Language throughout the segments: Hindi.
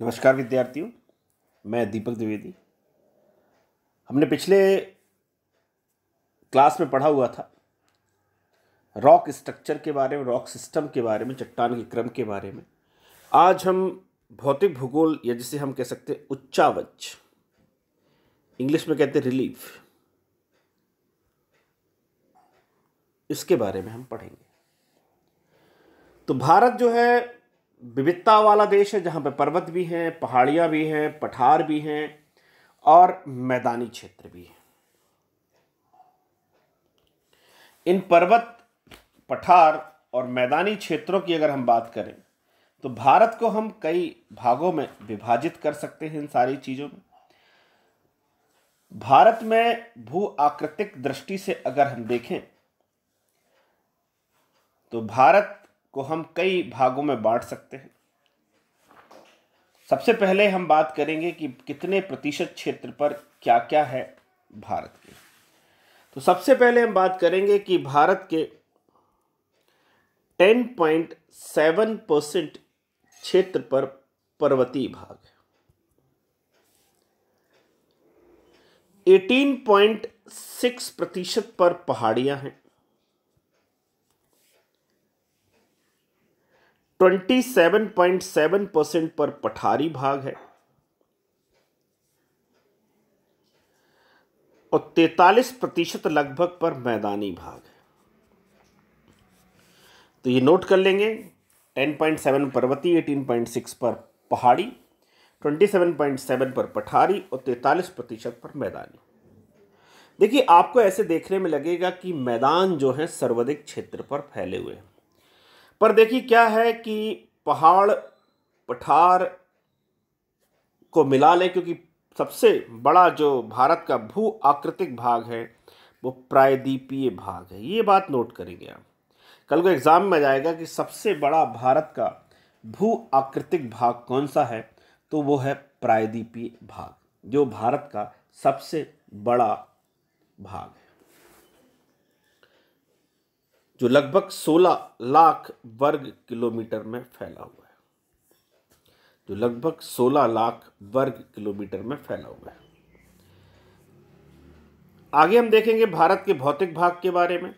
नमस्कार विद्यार्थियों मैं दीपक द्विवेदी हमने पिछले क्लास में पढ़ा हुआ था रॉक स्ट्रक्चर के बारे में रॉक सिस्टम के बारे में चट्टान के क्रम के बारे में आज हम भौतिक भूगोल या जिसे हम कह सकते हैं उच्चावच इंग्लिश में कहते हैं रिलीफ इसके बारे में हम पढ़ेंगे तो भारत जो है विविधता वाला देश है जहाँ पे पर्वत भी हैं पहाड़ियाँ भी हैं पठार भी हैं और मैदानी क्षेत्र भी हैं इन पर्वत पठार और मैदानी क्षेत्रों की अगर हम बात करें तो भारत को हम कई भागों में विभाजित कर सकते हैं इन सारी चीज़ों में भारत में भू आकृतिक दृष्टि से अगर हम देखें तो भारत को हम कई भागों में बांट सकते हैं सबसे पहले हम बात करेंगे कि कितने प्रतिशत क्षेत्र पर क्या क्या है भारत के तो सबसे पहले हम बात करेंगे कि भारत के 10.7 परसेंट क्षेत्र पर पर्वतीय भाग है 18.6 प्रतिशत पर पहाड़ियां हैं 27.7 परसेंट पर पठारी भाग है और 43 प्रतिशत लगभग पर मैदानी भाग है तो ये नोट कर लेंगे 10.7 पर्वती 18.6 पर पहाड़ी 27.7 पर पठारी और 43 प्रतिशत पर मैदानी देखिए आपको ऐसे देखने में लगेगा कि मैदान जो है सर्वाधिक क्षेत्र पर फैले हुए हैं पर देखिए क्या है कि पहाड़ पठार को मिला लें क्योंकि सबसे बड़ा जो भारत का भू आकृतिक भाग है वो प्रायद्वीपीय भाग है ये बात नोट करेंगे आप कल को एग्ज़ाम में जाएगा कि सबसे बड़ा भारत का भू आकृतिक भाग कौन सा है तो वो है प्रायद्वीपीय भाग जो भारत का सबसे बड़ा भाग है जो लगभग 16 लाख वर्ग किलोमीटर में फैला हुआ है जो लगभग 16 लाख वर्ग किलोमीटर में फैला हुआ है आगे हम देखेंगे भारत के भौतिक भाग के बारे में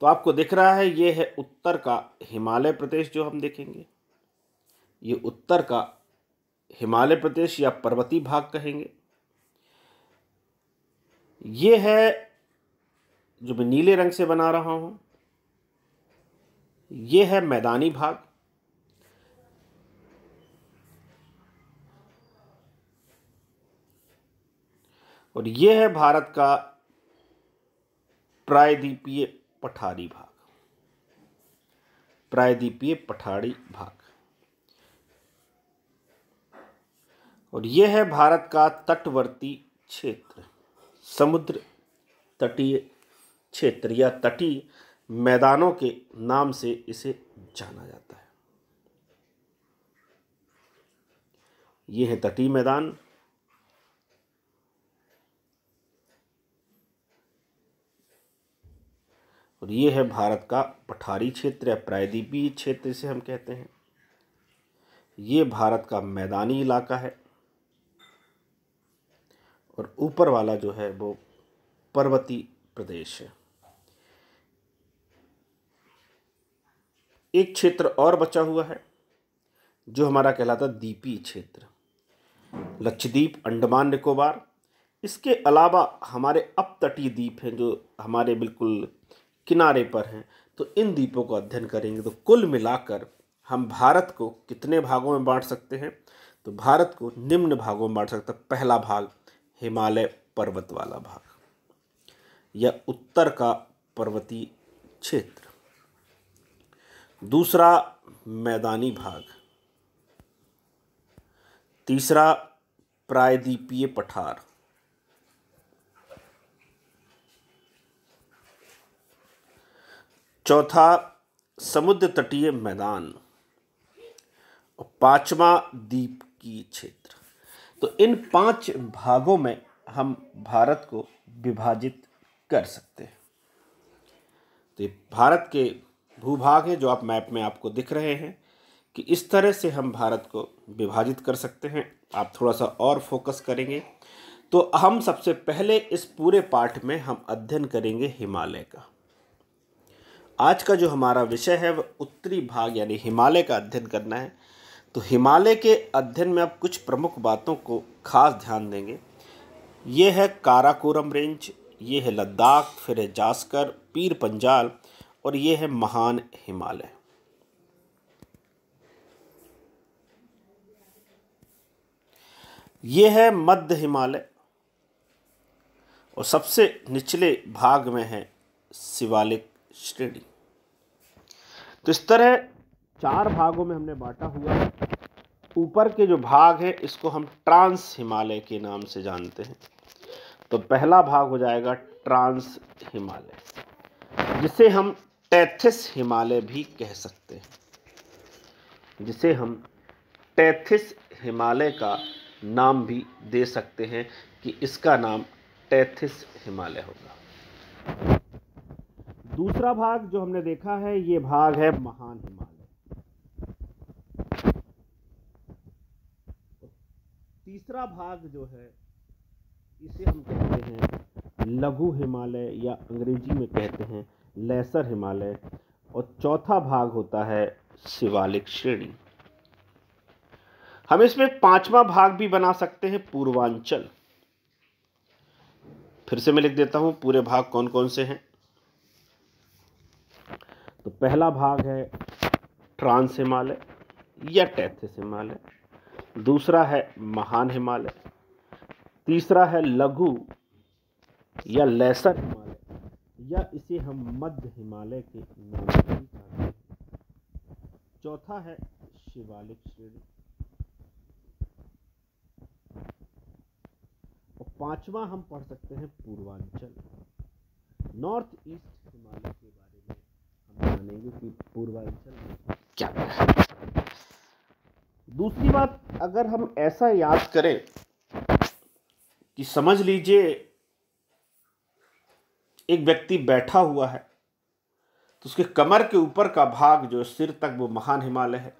तो आपको दिख रहा है ये है उत्तर का हिमालय प्रदेश जो हम देखेंगे ये उत्तर का हिमालय प्रदेश या पर्वतीय भाग कहेंगे ये है जो मैं नीले रंग से बना रहा हूं ये है मैदानी भाग और ये है भारत का प्रायद्वीपीय पठारी भाग प्रायद्वीपीय पठारी भाग और यह है भारत का तटवर्ती क्षेत्र समुद्र तटीय क्षेत्र या तटीय मैदानों के नाम से इसे जाना जाता है ये है तटीय मैदान और ये है भारत का पठारी क्षेत्र या प्रायद्वीपीय क्षेत्र से हम कहते हैं ये भारत का मैदानी इलाका है और ऊपर वाला जो है वो पर्वती प्रदेश है एक क्षेत्र और बचा हुआ है जो हमारा कहलाता दीपी क्षेत्र लक्षद्वीप अंडमान निकोबार इसके अलावा हमारे अपतटीय द्वीप हैं जो हमारे बिल्कुल किनारे पर हैं तो इन द्वीपों का अध्ययन करेंगे तो कुल मिलाकर हम भारत को कितने भागों में बांट सकते हैं तो भारत को निम्न भागों में बांट सकते हैं पहला भाग हिमालय पर्वत वाला भाग या उत्तर का पर्वतीय क्षेत्र दूसरा मैदानी भाग तीसरा प्रायद्वीपीय पठार चौथा समुद्र तटीय मैदान और पांचवा द्वीप की क्षेत्र तो इन पांच भागों में हम भारत को विभाजित कर सकते हैं तो भारत के भूभाग हैं जो आप मैप में आपको दिख रहे हैं कि इस तरह से हम भारत को विभाजित कर सकते हैं आप थोड़ा सा और फोकस करेंगे तो हम सबसे पहले इस पूरे पाठ में हम अध्ययन करेंगे हिमालय का आज का जो हमारा विषय है वह उत्तरी भाग यानी हिमालय का अध्ययन करना है तो हिमालय के अध्ययन में आप कुछ प्रमुख बातों को खास ध्यान देंगे ये है काराकोरम रेंज ये है लद्दाख फिर है जास्कर पीर पंजाल और ये है महान हिमालय ये है मध्य हिमालय और सबसे निचले भाग में है शिवालिक श्रेणी तो इस तरह चार भागों में हमने बांटा हुआ है ऊपर के जो भाग है इसको हम ट्रांस हिमालय के नाम से जानते हैं तो पहला भाग हो जाएगा ट्रांस हिमालय जिसे हम टैथिस हिमालय भी कह सकते हैं जिसे हम टैथिस हिमालय का नाम भी दे सकते हैं कि इसका नाम टैथिस हिमालय होगा दूसरा भाग जो हमने देखा है ये भाग है महान हिमालय तीसरा भाग जो है इसे हम कहते हैं लघु हिमालय या अंग्रेजी में कहते हैं लेसर हिमालय और चौथा भाग होता है शिवालिक श्रेणी हम इसमें पांचवा भाग भी बना सकते हैं पूर्वांचल फिर से मैं लिख देता हूं पूरे भाग कौन कौन से हैं तो पहला भाग है ट्रांस हिमालय या टैथिस हिमालय दूसरा है महान हिमालय तीसरा है लघु या लेसर हिमालय या इसे हम मध्य हिमालय के नाम से भी जानते हैं चौथा है शिवालिक श्रेणी और पांचवा हम पढ़ सकते हैं पूर्वांचल नॉर्थ ईस्ट हिमालय के बारे में हम जानेंगे कि पूर्वांचल में क्या है दूसरी बात अगर हम ऐसा याद करें कि समझ लीजिए एक व्यक्ति बैठा हुआ है तो उसके कमर के ऊपर का भाग जो सिर तक वो महान हिमालय है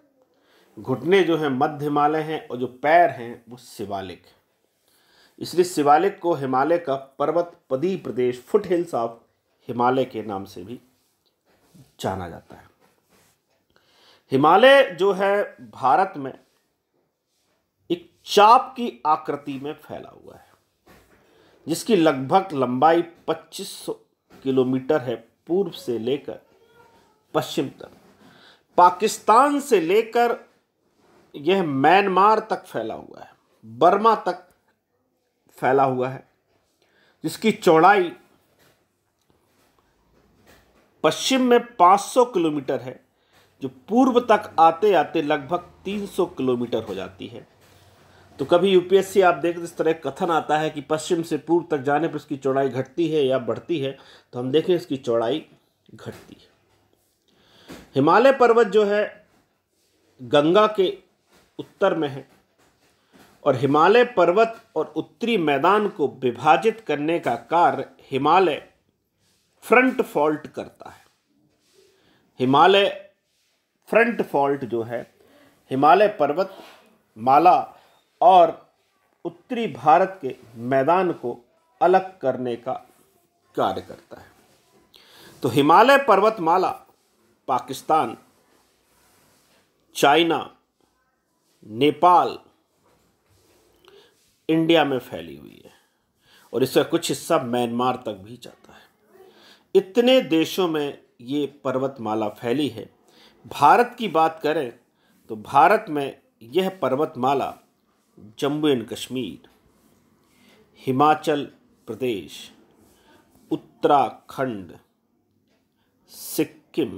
घुटने जो हैं मध्य हिमालय हैं और जो पैर हैं वो शिवालिक है इसलिए शिवालिक को हिमालय का पर्वत पदी प्रदेश फुट हिल्स ऑफ हिमालय के नाम से भी जाना जाता है हिमालय जो है भारत में एक चाप की आकृति में फैला हुआ है जिसकी लगभग लंबाई 2500 किलोमीटर है पूर्व से लेकर पश्चिम तक पाकिस्तान से लेकर यह म्यांमार तक फैला हुआ है बर्मा तक फैला हुआ है जिसकी चौड़ाई पश्चिम में 500 किलोमीटर है जो पूर्व तक आते आते लगभग 300 किलोमीटर हो जाती है तो कभी यूपीएससी आप देख इस तरह कथन आता है कि पश्चिम से पूर्व तक जाने पर इसकी चौड़ाई घटती है या बढ़ती है तो हम देखें इसकी चौड़ाई घटती है हिमालय पर्वत जो है गंगा के उत्तर में है और हिमालय पर्वत और उत्तरी मैदान को विभाजित करने का कार्य हिमालय फ्रंट फॉल्ट करता है हिमालय फ्रंट फॉल्ट जो है हिमालय पर्वत माला और उत्तरी भारत के मैदान को अलग करने का कार्य करता है तो हिमालय पर्वतमाला पाकिस्तान चाइना नेपाल इंडिया में फैली हुई है और इसका कुछ हिस्सा म्यांमार तक भी जाता है इतने देशों में ये पर्वतमाला फैली है भारत की बात करें तो भारत में यह पर्वतमाला जम्मू एंड कश्मीर हिमाचल प्रदेश उत्तराखंड सिक्किम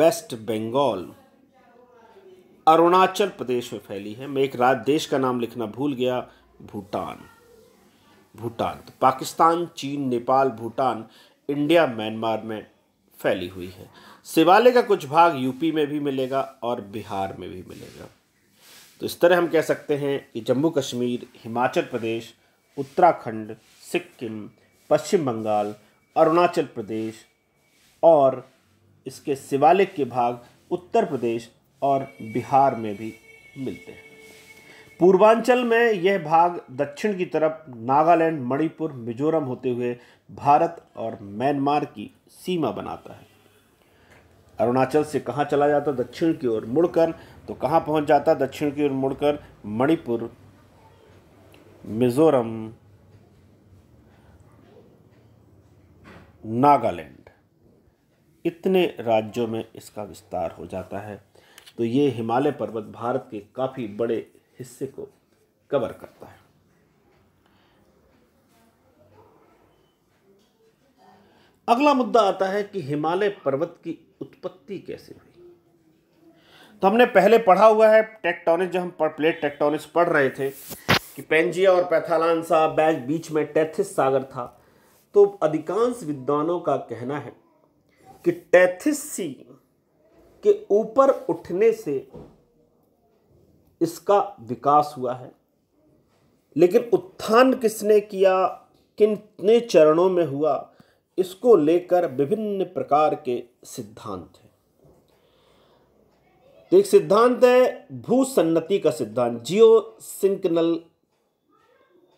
वेस्ट बंगाल अरुणाचल प्रदेश में फैली है मैं एक राज्य देश का नाम लिखना भूल गया भूटान भूटान तो पाकिस्तान चीन नेपाल भूटान इंडिया म्यांमार में फैली हुई है शिवालय का कुछ भाग यूपी में भी मिलेगा और बिहार में भी मिलेगा तो इस तरह हम कह सकते हैं कि जम्मू कश्मीर हिमाचल प्रदेश उत्तराखंड सिक्किम पश्चिम बंगाल अरुणाचल प्रदेश और इसके शिवालिक के भाग उत्तर प्रदेश और बिहार में भी मिलते हैं पूर्वांचल में यह भाग दक्षिण की तरफ नागालैंड मणिपुर मिजोरम होते हुए भारत और म्यांमार की सीमा बनाता है अरुणाचल से कहाँ चला जाता दक्षिण की ओर मुड़कर तो कहाँ पहुँच जाता दक्षिण की ओर मुड़कर मणिपुर मिजोरम नागालैंड इतने राज्यों में इसका विस्तार हो जाता है तो ये हिमालय पर्वत भारत के काफ़ी बड़े हिस्से को कवर करता है अगला मुद्दा आता है कि हिमालय पर्वत की उत्पत्ति कैसे हुई तो हमने पहले पढ़ा हुआ है टेक्टोनिक्स जो हम पर प्लेट टेक्टोनिक्स पढ़ रहे थे कि पेंजिया और पैथालानसा बैच बीच में टैथिस सागर था तो अधिकांश विद्वानों का कहना है कि टैथिस सी के ऊपर उठने से इसका विकास हुआ है लेकिन उत्थान किसने किया कितने चरणों में हुआ इसको लेकर विभिन्न प्रकार के सिद्धांत तो एक सिद्धांत है भू सन्नति का सिद्धांत जियो सिंकनल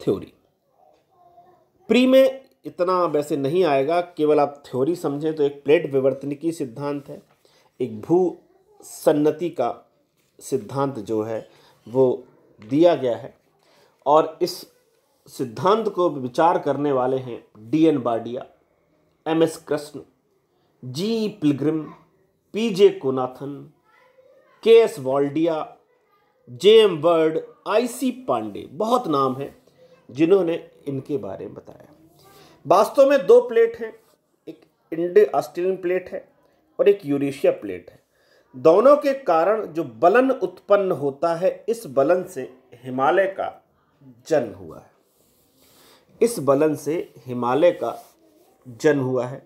थ्योरी प्री में इतना वैसे नहीं आएगा केवल आप थ्योरी समझें तो एक प्लेट विवर्तनिकी सिद्धांत है एक भू सन्नति का सिद्धांत जो है वो दिया गया है और इस सिद्धांत को विचार करने वाले हैं D N Wadia M S Krishna G Pilgrim P J कोनाथन K S Valdiya J M Bird I C Pandey बहुत नाम है जिन्होंने इनके बारे में बताया वास्तव में दो प्लेट हैं एक इंडो ऑस्ट्रेलियन प्लेट है और एक यूरेशिया प्लेट है दोनों के कारण जो बलन उत्पन्न होता है इस बलन से हिमालय का जन्म हुआ है इस बलन से हिमालय का जन्म हुआ है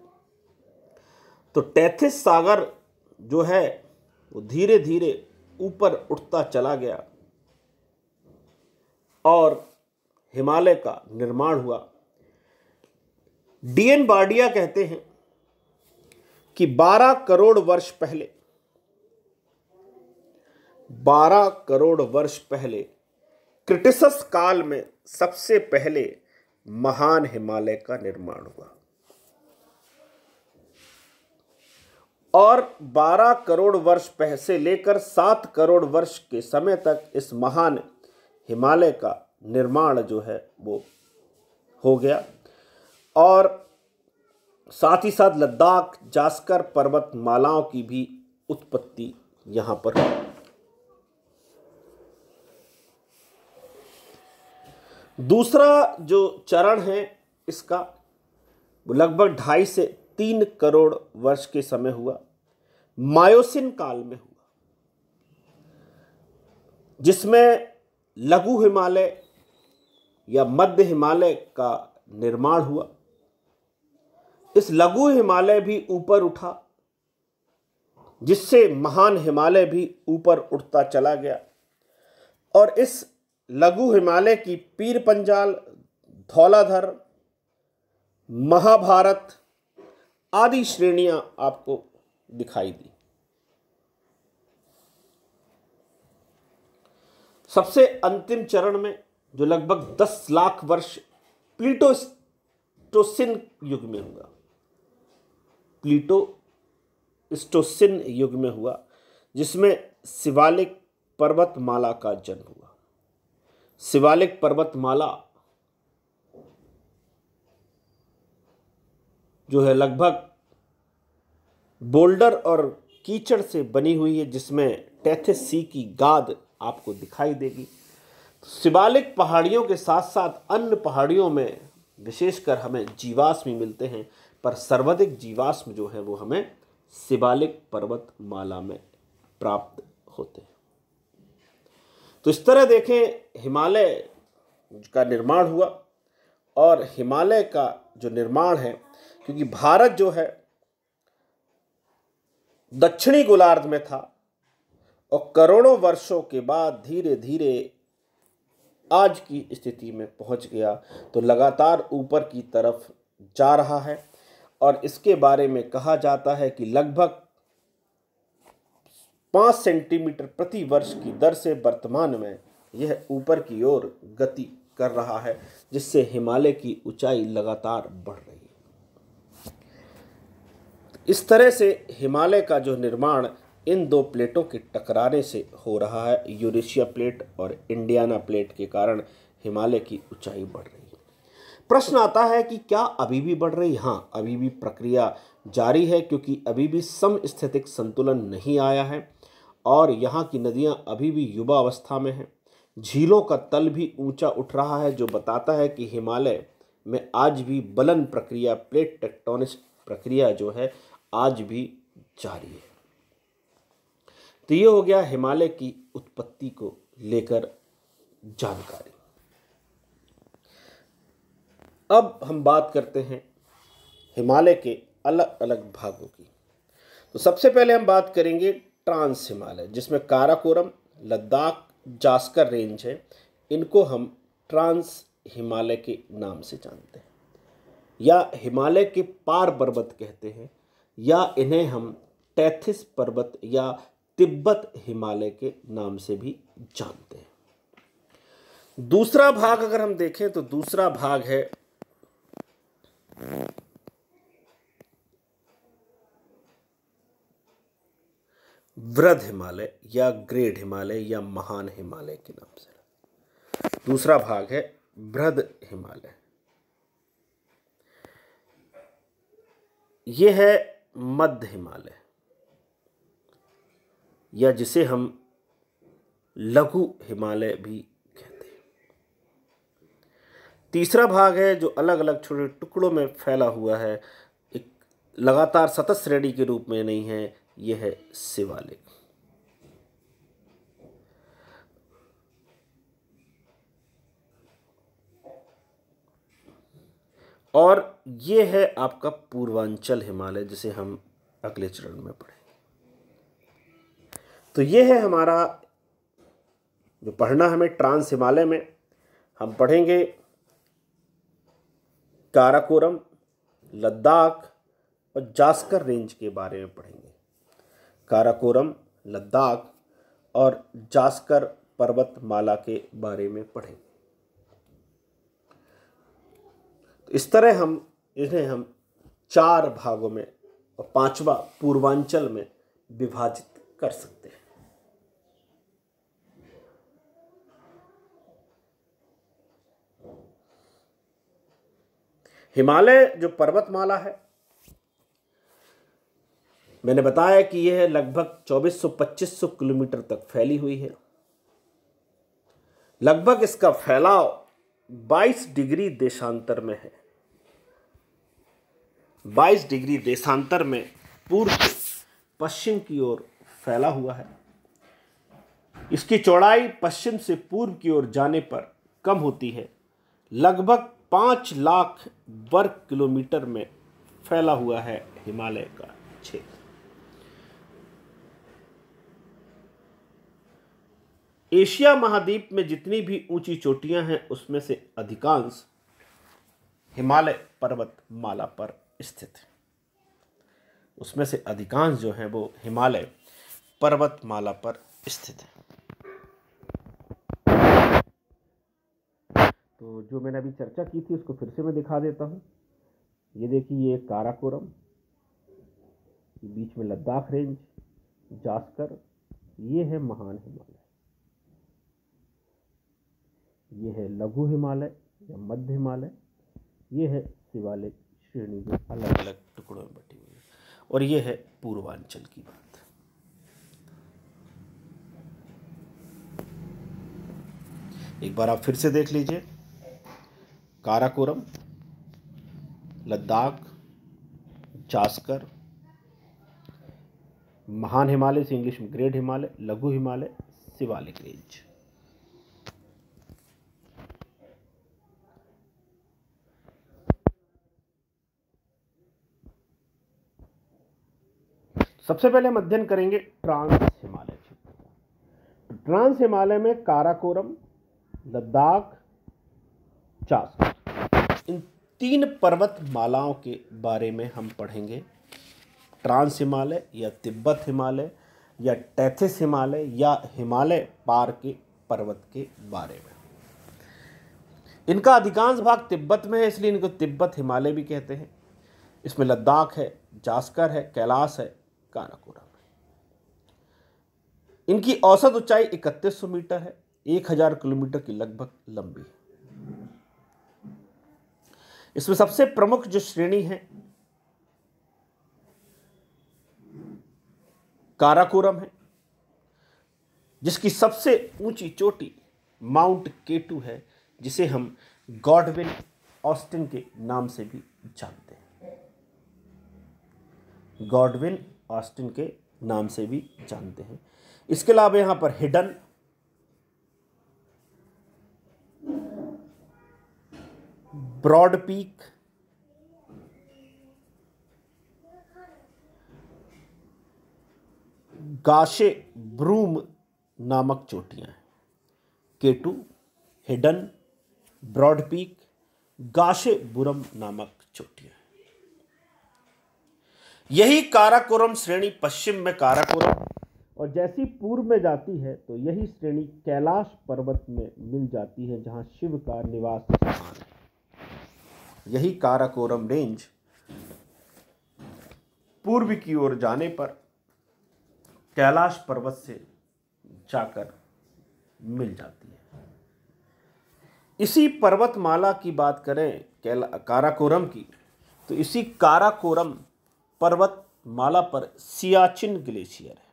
तो टैथिस सागर जो है वो धीरे धीरे ऊपर उठता चला गया और हिमालय का निर्माण हुआ डीएन बार्डिया कहते हैं कि 12 करोड़ वर्ष पहले 12 करोड़ वर्ष पहले क्रिटिसस काल में सबसे पहले महान हिमालय का निर्माण हुआ और 12 करोड़ वर्ष पहले लेकर 7 करोड़ वर्ष के समय तक इस महान हिमालय का निर्माण जो है वो हो गया और साथ ही साथ लद्दाख जास्कर पर्वत मालाओं की भी उत्पत्ति यहाँ पर हुई दूसरा जो चरण है इसका लगभग ढाई से तीन करोड़ वर्ष के समय हुआ मायोसिन काल में हुआ जिसमें लघु हिमालय या मध्य हिमालय का निर्माण हुआ इस लघु हिमालय भी ऊपर उठा जिससे महान हिमालय भी ऊपर उठता चला गया और इस लघु हिमालय की पीर पंजाल धौलाधर महाभारत आदि श्रेणियां आपको दिखाई दी सबसे अंतिम चरण में जो लगभग 10 लाख वर्ष प्लीटोस्टोसिन युग में हुआ प्लीटो स्टोसिन युग में हुआ जिसमें शिवालिक पर्वतमाला का जन्म हुआ शिवालिक पर्वतमाला जो है लगभग बोल्डर और कीचड़ से बनी हुई है जिसमें टैथिस सी की गाद आपको दिखाई देगी शिवालिक तो पहाड़ियों के साथ साथ अन्य पहाड़ियों में विशेषकर हमें जीवाश्म मिलते हैं पर सर्वाधिक जीवाश्म जो है वो हमें शिवालिक पर्वत माला में प्राप्त होते हैं तो इस तरह देखें हिमालय का निर्माण हुआ और हिमालय का जो निर्माण है क्योंकि भारत जो है दक्षिणी गोलार्ध में था और करोड़ों वर्षों के बाद धीरे धीरे आज की स्थिति में पहुंच गया तो लगातार ऊपर की तरफ जा रहा है और इसके बारे में कहा जाता है कि लगभग पाँच सेंटीमीटर प्रति वर्ष की दर से वर्तमान में यह ऊपर की ओर गति कर रहा है जिससे हिमालय की ऊंचाई लगातार बढ़ रही है इस तरह से हिमालय का जो निर्माण इन दो प्लेटों के टकराने से हो रहा है यूरेशिया प्लेट और इंडियाना प्लेट के कारण हिमालय की ऊंचाई बढ़ रही है प्रश्न आता है कि क्या अभी भी बढ़ रही हाँ अभी भी प्रक्रिया जारी है क्योंकि अभी भी समस्थितिक संतुलन नहीं आया है और यहाँ की नदियाँ अभी भी युवा अवस्था में हैं झीलों का तल भी ऊंचा उठ रहा है जो बताता है कि हिमालय में आज भी बलन प्रक्रिया प्लेट टेक्टोनिक प्रक्रिया जो है आज भी जारी है तो ये हो गया हिमालय की उत्पत्ति को लेकर जानकारी अब हम बात करते हैं हिमालय के अलग अलग भागों की तो सबसे पहले हम बात करेंगे ट्रांस हिमालय जिसमें काराकोरम लद्दाख जास्कर रेंज है इनको हम ट्रांस हिमालय के नाम से जानते हैं या हिमालय के पार पर्वत कहते हैं या इन्हें हम टैथिस पर्वत या तिब्बत हिमालय के नाम से भी जानते हैं दूसरा भाग अगर हम देखें तो दूसरा भाग है वृद्ध हिमालय या ग्रेट हिमालय या महान हिमालय के नाम से दूसरा भाग है वृद्ध हिमालय यह है मध्य हिमालय या जिसे हम लघु हिमालय भी कहते हैं तीसरा भाग है जो अलग अलग छोटे टुकड़ों में फैला हुआ है एक लगातार सतत श्रेणी के रूप में नहीं है यह है शिवालिक और ये है आपका पूर्वांचल हिमालय जिसे हम अगले चरण में पढ़ेंगे तो ये है हमारा जो पढ़ना हमें ट्रांस हिमालय में हम पढ़ेंगे काराकोरम लद्दाख और जास्कर रेंज के बारे में पढ़ेंगे काराकोरम लद्दाख और जास्कर पर्वतमाला के बारे में पढ़ेंगे इस तरह हम इन्हें हम चार भागों में और पांचवा पूर्वांचल में विभाजित कर सकते हैं हिमालय जो पर्वतमाला है मैंने बताया कि यह लगभग 2400-2500 किलोमीटर तक फैली हुई है लगभग इसका फैलाव 22 डिग्री देशांतर में है 22 डिग्री देशांतर में पूर्व से पश्चिम की ओर फैला हुआ है इसकी चौड़ाई पश्चिम से पूर्व की ओर जाने पर कम होती है लगभग पाँच लाख वर्ग किलोमीटर में फैला हुआ है हिमालय का क्षेत्र एशिया महाद्वीप में जितनी भी ऊंची चोटियां हैं उसमें से अधिकांश हिमालय पर्वत माला पर स्थित उसमें से अधिकांश जो है वो हिमालय पर्वतमाला पर स्थित है तो जो मैंने अभी चर्चा की थी उसको फिर से मैं दिखा देता हूं ये देखिए ये काराकोरम बीच में लद्दाख रेंज जास्कर ये है महान हिमालय ये है लघु हिमालय या मध्य हिमालय ये है शिवालिक श्रेणी जो अलग अलग टुकड़ों में बटी हुई है और ये है पूर्वांचल की बात एक बार आप फिर से देख लीजिए काराकोरम लद्दाख जास्कर महान हिमालय से इंग्लिश में ग्रेट हिमालय लघु हिमालय शिवालिक रेंज सबसे पहले हम अध्ययन करेंगे ट्रांस हिमालय क्षेत्र ट्रांस हिमालय में काराकोरम लद्दाख चास इन तीन पर्वत मालाओं के बारे में हम पढ़ेंगे ट्रांस हिमालय या तिब्बत हिमालय या टैथिस हिमालय या हिमालय पार के पर्वत के बारे में इनका अधिकांश भाग तिब्बत में है इसलिए इनको तिब्बत हिमालय भी कहते हैं इसमें लद्दाख है जास्कर है कैलाश है कानाकोरम इनकी औसत ऊंचाई 3100 मीटर है 1000 किलोमीटर की लगभग लंबी है इसमें सबसे प्रमुख जो श्रेणी है काराकोरम है जिसकी सबसे ऊंची चोटी माउंट केटू है जिसे हम गॉडविन ऑस्टिन के नाम से भी जानते हैं गॉडविन ऑस्टिन के नाम से भी जानते हैं इसके अलावा यहां पर Hidden Broad Peak Gasherbrum नामक चोटियां हैं K two Hidden Broad Peak Gasherbrum नामक चोटियां यही काराकोरम श्रेणी पश्चिम में काराकोरम और जैसी पूर्व में जाती है तो यही श्रेणी कैलाश पर्वत में मिल जाती है जहां शिव का निवास स्थान है यही काराकोरम रेंज पूर्व की ओर जाने पर कैलाश पर्वत से जाकर मिल जाती है इसी पर्वतमाला की बात करें कैला काराकोरम की तो इसी काराकोरम पर्वत माला पर सियाचिन ग्लेशियर है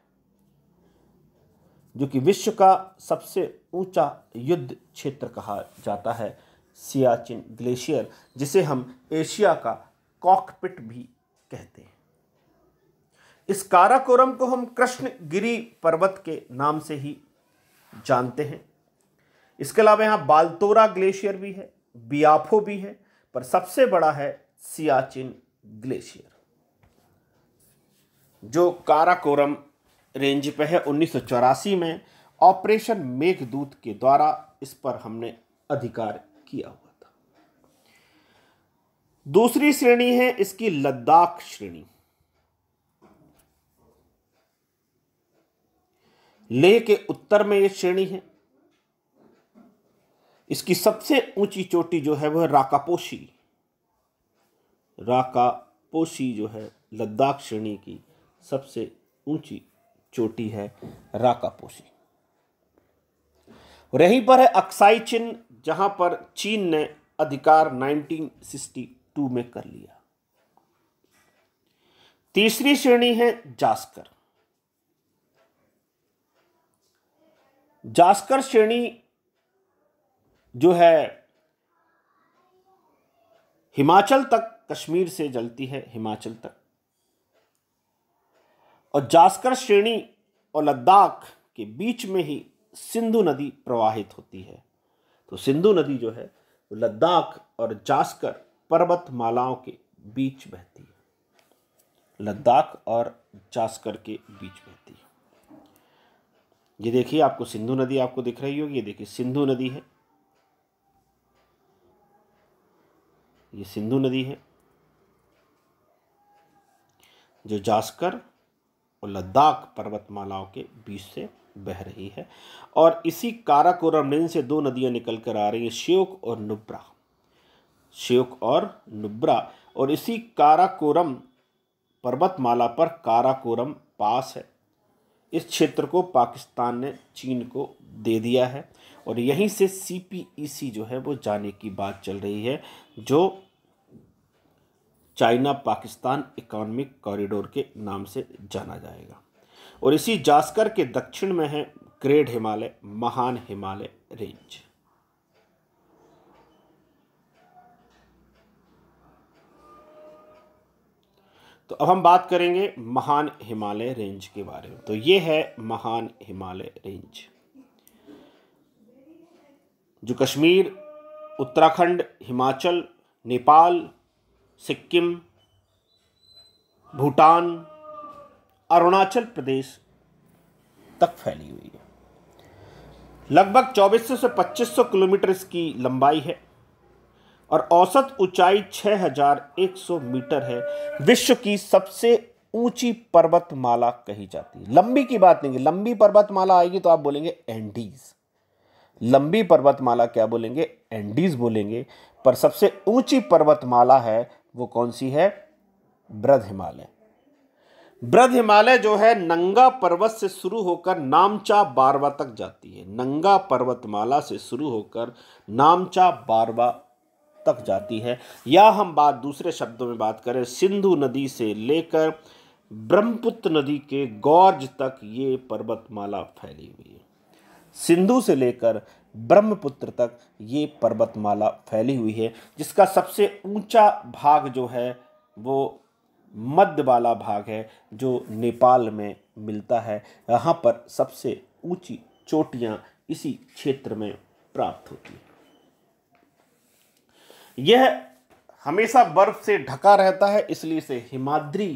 जो कि विश्व का सबसे ऊंचा युद्ध क्षेत्र कहा जाता है सियाचिन ग्लेशियर जिसे हम एशिया का कॉकपिट भी कहते हैं इस काराकोरम को हम कृष्णगिरी पर्वत के नाम से ही जानते हैं इसके अलावा यहाँ बालतोरा ग्लेशियर भी है बियाफो भी है पर सबसे बड़ा है सियाचिन ग्लेशियर जो काराकोरम रेंज पे है उन्नीस में ऑपरेशन मेघदूत के द्वारा इस पर हमने अधिकार किया हुआ था दूसरी श्रेणी है इसकी लद्दाख श्रेणी लेह के उत्तर में यह श्रेणी है इसकी सबसे ऊंची चोटी जो है वह राकापोशी राकापोशी जो है लद्दाख श्रेणी की सबसे ऊंची चोटी है राकापोशी रहीं पर है अक्साई चिन जहां पर चीन ने अधिकार 1962 में कर लिया तीसरी श्रेणी है जास्कर जास्कर श्रेणी जो है हिमाचल तक कश्मीर से जलती है हिमाचल तक और जास्कर श्रेणी और लद्दाख के बीच में ही सिंधु नदी प्रवाहित होती है तो सिंधु नदी जो है वो लद्दाख और जास्कर पर्वतमालाओं के बीच बहती है लद्दाख और जास्कर के बीच बहती है ये देखिए आपको सिंधु नदी आपको दिख रही होगी ये देखिए सिंधु नदी है ये सिंधु नदी है जो जास्कर और लद्दाख पर्वतमालाओं के बीच से बह रही है और इसी काराक और से दो नदियाँ निकल कर आ रही हैं श्योक और नुब्रा श्योक और नुब्रा और इसी काराकोरम पर्वतमाला पर काराकोरम पास है इस क्षेत्र को पाकिस्तान ने चीन को दे दिया है और यहीं से सी e जो है वो जाने की बात चल रही है जो चाइना पाकिस्तान इकोनॉमिक कॉरिडोर के नाम से जाना जाएगा और इसी जास्कर के दक्षिण में है ग्रेट हिमालय महान हिमालय रेंज तो अब हम बात करेंगे महान हिमालय रेंज के बारे में तो ये है महान हिमालय रेंज जो कश्मीर उत्तराखंड हिमाचल नेपाल सिक्किम भूटान अरुणाचल प्रदेश तक फैली हुई है लगभग 2400 से 2500 किलोमीटर इसकी लंबाई है और औसत ऊंचाई 6100 मीटर है विश्व की सबसे ऊंची पर्वतमाला कही जाती है लंबी की बात नहीं लंबी पर्वतमाला आएगी तो आप बोलेंगे एंडीज लंबी पर्वतमाला क्या बोलेंगे एंडीज बोलेंगे पर सबसे ऊंची पर्वतमाला है वो कौन सी है ब्रध हिमालय ब्रध हिमालय जो है नंगा पर्वत से शुरू होकर नामचा बारवा तक जाती है नंगा पर्वतमाला से शुरू होकर नामचा बारवा तक जाती है या हम बात दूसरे शब्दों में बात करें सिंधु नदी से लेकर ब्रह्मपुत्र नदी के गौरज तक ये पर्वतमाला फैली हुई है सिंधु से लेकर ब्रह्मपुत्र तक ये पर्वतमाला फैली हुई है जिसका सबसे ऊंचा भाग जो है वो मध्य वाला भाग है जो नेपाल में मिलता है यहाँ पर सबसे ऊंची चोटियाँ इसी क्षेत्र में प्राप्त होती हैं यह हमेशा बर्फ से ढका रहता है इसलिए इसे हिमाद्री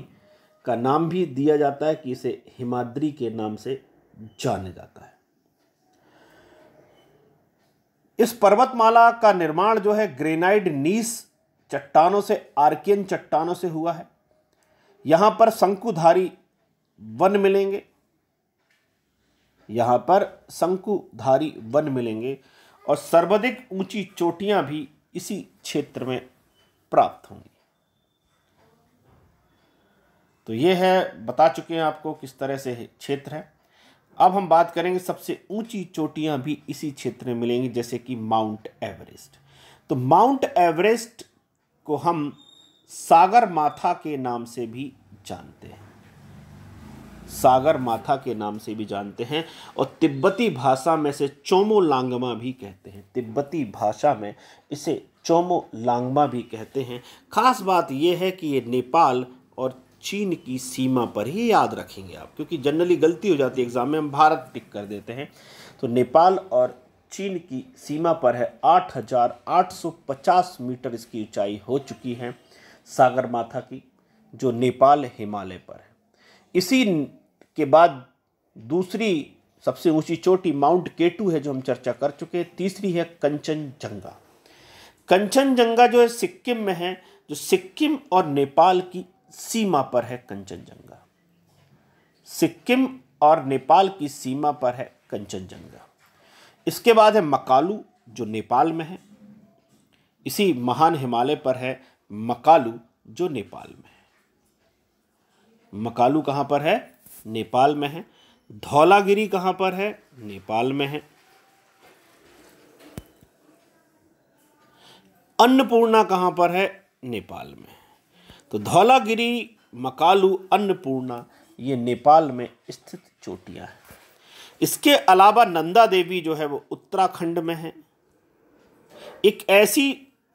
का नाम भी दिया जाता है कि इसे हिमाद्री के नाम से जाना जाता है इस पर्वतमाला का निर्माण जो है ग्रेनाइड नीस चट्टानों से आर्कियन चट्टानों से हुआ है यहां पर शंकुधारी वन मिलेंगे यहां पर शंकुधारी वन मिलेंगे और सर्वाधिक ऊंची चोटियां भी इसी क्षेत्र में प्राप्त होंगी तो ये है बता चुके हैं आपको किस तरह से क्षेत्र है अब हम बात करेंगे सबसे ऊंची चोटियां भी इसी क्षेत्र में मिलेंगी जैसे कि माउंट एवरेस्ट तो माउंट एवरेस्ट को हम सागर माथा के नाम से भी जानते हैं सागर माथा के नाम से भी जानते हैं और तिब्बती भाषा में से चोमो लांगमा भी कहते हैं तिब्बती भाषा में इसे चोमो लांगमा भी कहते हैं खास बात यह है कि ये नेपाल और चीन की सीमा पर ही याद रखेंगे आप क्योंकि जनरली गलती हो जाती है एग्ज़ाम में हम भारत टिक कर देते हैं तो नेपाल और चीन की सीमा पर है 8,850 मीटर इसकी ऊंचाई हो चुकी है सागर माथा की जो नेपाल हिमालय पर है इसी के बाद दूसरी सबसे ऊंची चोटी माउंट केटू है जो हम चर्चा कर चुके हैं तीसरी है कंचनजंगा कंचनजंगा जो है सिक्किम में है जो सिक्किम और नेपाल की सीमा पर है कंचनजंगा सिक्किम और नेपाल की सीमा पर है कंचनजंगा इसके बाद है मकालू जो नेपाल में है इसी महान हिमालय पर है मकालू जो नेपाल में है मकालू कहाँ पर है नेपाल में है धौलागिरी कहाँ पर है नेपाल में है अन्नपूर्णा कहाँ पर है नेपाल में है तो धौलागिरी मकालू अन्नपूर्णा ये नेपाल में स्थित चोटियाँ हैं इसके अलावा नंदा देवी जो है वो उत्तराखंड में है एक ऐसी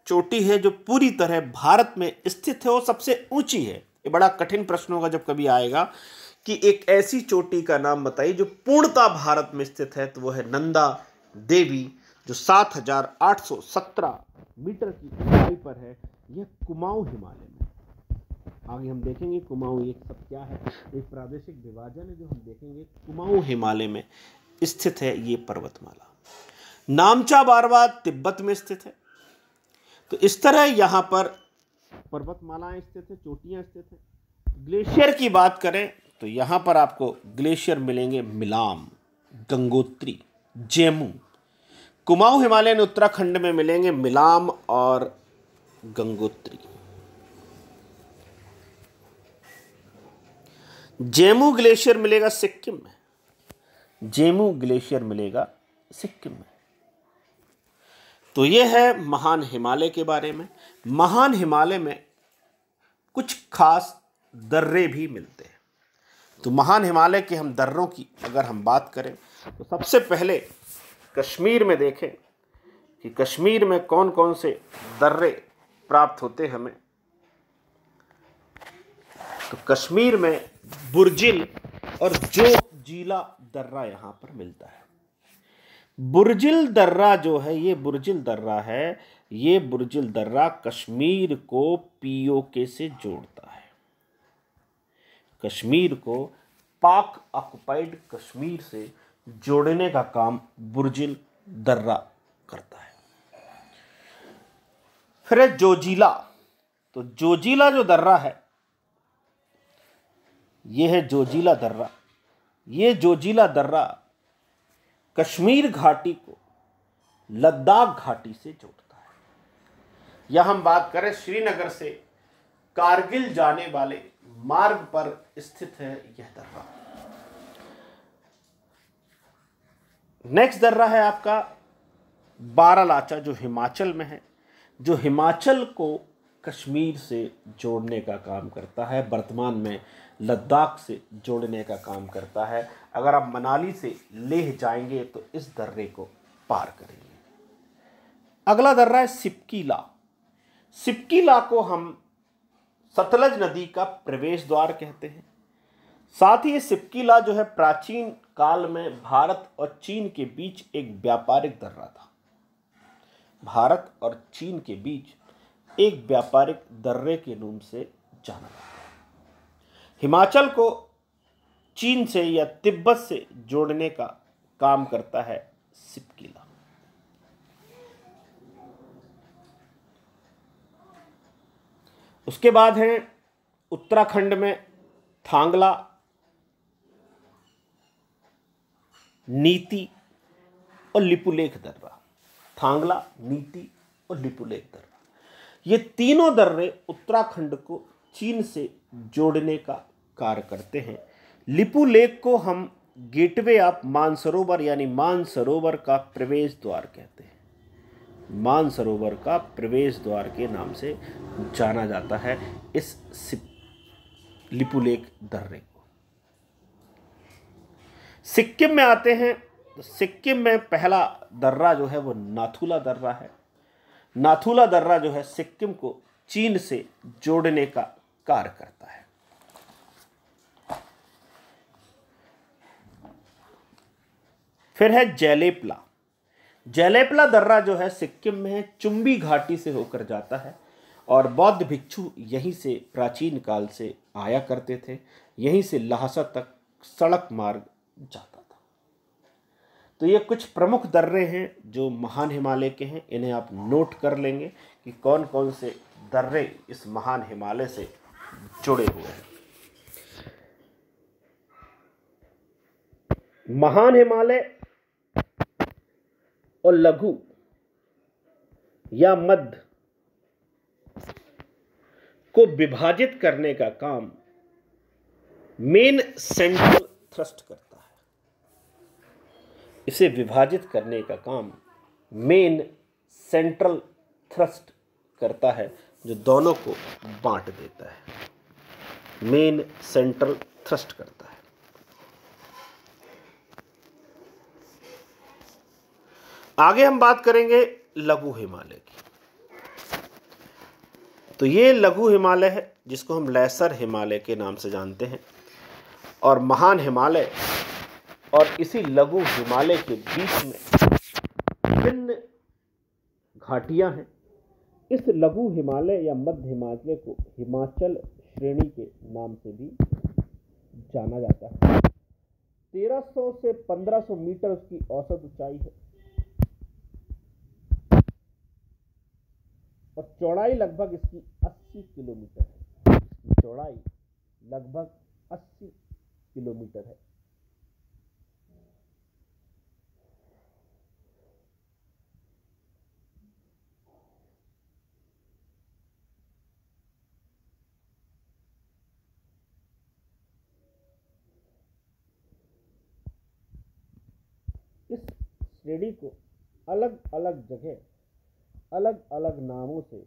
चोटी है जो पूरी तरह भारत में स्थित है और सबसे ऊंची है ये बड़ा कठिन प्रश्न होगा जब कभी आएगा कि एक ऐसी चोटी का नाम बताइए जो पूर्णता भारत में स्थित है तो वो है नंदा देवी जो 7817 मीटर की ऊंचाई पर है यह कुमाऊं हिमालय में आगे हम देखेंगे कुमाऊँ ये सब क्या है एक प्रादेशिक विभाजन है जो हम देखेंगे कुमाऊँ हिमालय में स्थित है ये पर्वतमाला नामचा बारवा तिब्बत में स्थित है तो इस तरह यहाँ पर पर्वतमालाएं स्थित है चोटियाँ स्थित है ग्लेशियर की बात करें तो यहाँ पर आपको ग्लेशियर मिलेंगे मिलाम गंगोत्री जेमू कुमाऊँ हिमालयन उत्तराखंड में मिलेंगे मिलाम और गंगोत्री जेमू ग्लेशियर मिलेगा सिक्किम में जेमू ग्लेशियर मिलेगा सिक्किम में तो ये है महान हिमालय के बारे में महान हिमालय में कुछ खास दर्रे भी मिलते हैं तो महान हिमालय के हम दर्रों की अगर हम बात करें तो सबसे पहले कश्मीर में देखें कि कश्मीर में कौन कौन से दर्रे प्राप्त होते हमें तो कश्मीर में बुरजिल और जो जीला दर्रा यहाँ पर मिलता है बुरजिल दर्रा जो है ये बुरजिल दर्रा है ये बुरजिल दर्रा कश्मीर को पीओके से जोड़ता है कश्मीर को पाक ऑक्युपाइड कश्मीर से जोड़ने का काम बुरजिल दर्रा करता है फिर है जोजीला तो जोजीला जो दर्रा है ये है जोजीला दर्रा ये जोजीला दर्रा कश्मीर घाटी को लद्दाख घाटी से जोड़ता है यह हम बात करें श्रीनगर से कारगिल जाने वाले मार्ग पर स्थित है यह दर्रा नेक्स्ट दर्रा है आपका बारालाचा जो हिमाचल में है जो हिमाचल को कश्मीर से जोड़ने का काम करता है वर्तमान में लद्दाख से जोड़ने का काम करता है अगर आप मनाली से लेह जाएंगे तो इस दर्रे को पार करेंगे अगला दर्रा है सिपकीला सिपकीला को हम सतलज नदी का प्रवेश द्वार कहते हैं साथ ही ये सिपकीला जो है प्राचीन काल में भारत और चीन के बीच एक व्यापारिक दर्रा था भारत और चीन के बीच एक व्यापारिक दर्रे के रूप से जाना जाता हिमाचल को चीन से या तिब्बत से जोड़ने का काम करता है सिपकिला उसके बाद हैं उत्तराखंड में थांगला नीति और लिपुलेख दर्रा थांगला नीति और लिपुलेख दर्रा ये तीनों दर्रे उत्तराखंड को चीन से जोड़ने का कार्य करते हैं लिपू लेक को हम गेटवे ऑफ मानसरोवर यानी मानसरोवर का प्रवेश द्वार कहते हैं मानसरोवर का प्रवेश द्वार के नाम से जाना जाता है इस लिपुलेख दर्रे को सिक्किम में आते हैं तो सिक्किम में पहला दर्रा जो है वो नाथुला दर्रा है नाथुला दर्रा जो है सिक्किम को चीन से जोड़ने का कार्य करता है फिर है जैलेपला जैलेपला दर्रा जो है सिक्किम में चुंबी घाटी से होकर जाता है और बौद्ध भिक्षु यहीं से प्राचीन काल से आया करते थे यहीं से लहासा तक सड़क मार्ग जाता था तो ये कुछ प्रमुख दर्रे हैं जो महान हिमालय के हैं इन्हें आप नोट कर लेंगे कि कौन कौन से दर्रे इस महान हिमालय से जुड़े हुए हैं महान हिमालय और लघु या मध्य को विभाजित करने का काम मेन सेंट्रल थ्रस्ट करता है इसे विभाजित करने का काम मेन सेंट्रल थ्रस्ट करता है जो दोनों को बांट देता है मेन सेंट्रल थ्रस्ट करता है आगे हम बात करेंगे लघु हिमालय की तो ये लघु हिमालय है जिसको हम लेसर हिमालय के नाम से जानते हैं और महान हिमालय और इसी लघु हिमालय के बीच में विभिन्न घाटियां हैं इस लघु हिमालय या मध्य हिमालय को हिमाचल श्रेणी के नाम से भी जाना जाता है 1300 से 1500 मीटर उसकी औसत ऊंचाई है और चौड़ाई लगभग इसकी 80 किलोमीटर है इसकी चौड़ाई लगभग 80 किलोमीटर है इस श्रेणी को अलग अलग जगह अलग अलग नामों से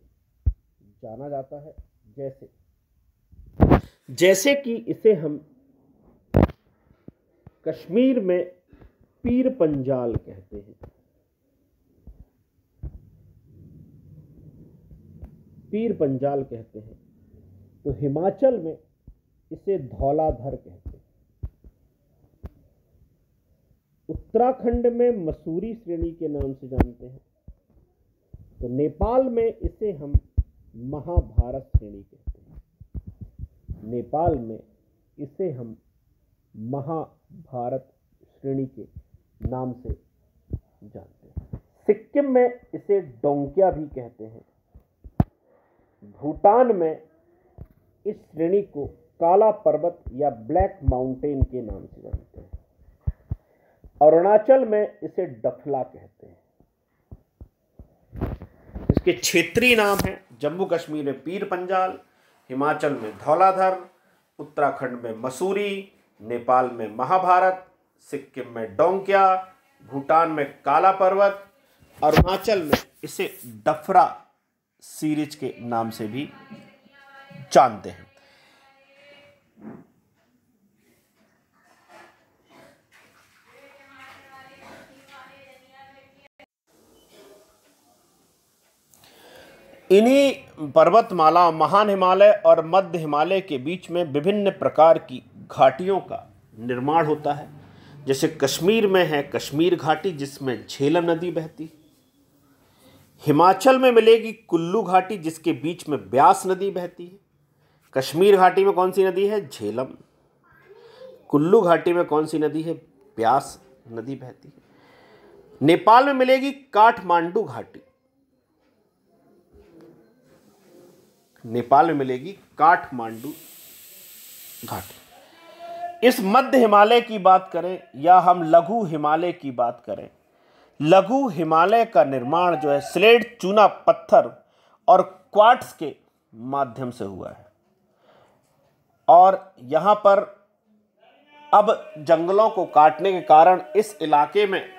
जाना जाता है जैसे जैसे कि इसे हम कश्मीर में पीर पंजाल कहते हैं पीर पंजाल कहते हैं तो हिमाचल में इसे धौलाधर कहते हैं उत्तराखंड में मसूरी श्रेणी के नाम से जानते हैं तो नेपाल में इसे हम महाभारत श्रेणी कहते हैं नेपाल में इसे हम महाभारत श्रेणी के नाम से जानते हैं सिक्किम में इसे डोंकिया भी कहते हैं भूटान में इस श्रेणी को काला पर्वत या ब्लैक माउंटेन के नाम से जानते हैं अरुणाचल में इसे डफला कहते हैं के क्षेत्रीय नाम हैं जम्मू कश्मीर में पीर पंजाल हिमाचल में धौलाधर उत्तराखंड में मसूरी नेपाल में महाभारत सिक्किम में डोंकिया भूटान में काला पर्वत अरुणाचल में इसे डफरा सीरीज के नाम से भी जानते हैं इन्हीं पर्वतमाला महान हिमालय और मध्य हिमालय के बीच में विभिन्न प्रकार की घाटियों का निर्माण होता है जैसे कश्मीर में है कश्मीर घाटी जिसमें झेलम नदी बहती हिमाचल में मिलेगी कुल्लू घाटी जिसके बीच में ब्यास नदी बहती है कश्मीर घाटी में कौन सी नदी है झेलम कुल्लू घाटी में कौन सी नदी है ब्यास नदी बहती है नेपाल में मिलेगी काठमांडू घाटी नेपाल में मिलेगी काठमांडू घाट इस मध्य हिमालय की बात करें या हम लघु हिमालय की बात करें लघु हिमालय का निर्माण जो है स्लेट चूना पत्थर और क्वार्ट्स के माध्यम से हुआ है और यहाँ पर अब जंगलों को काटने के कारण इस इलाके में